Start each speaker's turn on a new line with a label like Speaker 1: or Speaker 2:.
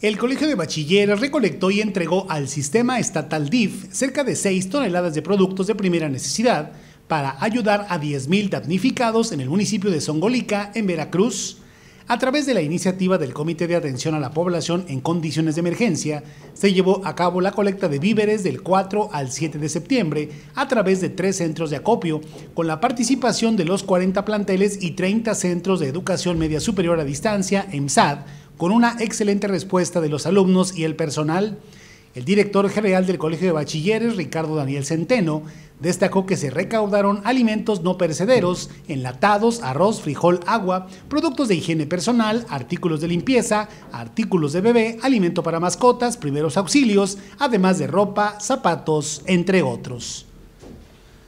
Speaker 1: El Colegio de Bachilleres recolectó y entregó al sistema estatal DIF cerca de 6 toneladas de productos de primera necesidad para ayudar a 10.000 damnificados en el municipio de Songolica, en Veracruz. A través de la iniciativa del Comité de Atención a la Población en Condiciones de Emergencia, se llevó a cabo la colecta de víveres del 4 al 7 de septiembre a través de tres centros de acopio, con la participación de los 40 planteles y 30 centros de educación media superior a distancia, EMSAD, con una excelente respuesta de los alumnos y el personal, el director general del Colegio de Bachilleres, Ricardo Daniel Centeno, destacó que se recaudaron alimentos no perecederos, enlatados, arroz, frijol, agua, productos de higiene personal, artículos de limpieza, artículos de bebé, alimento para mascotas, primeros auxilios, además de ropa, zapatos, entre otros.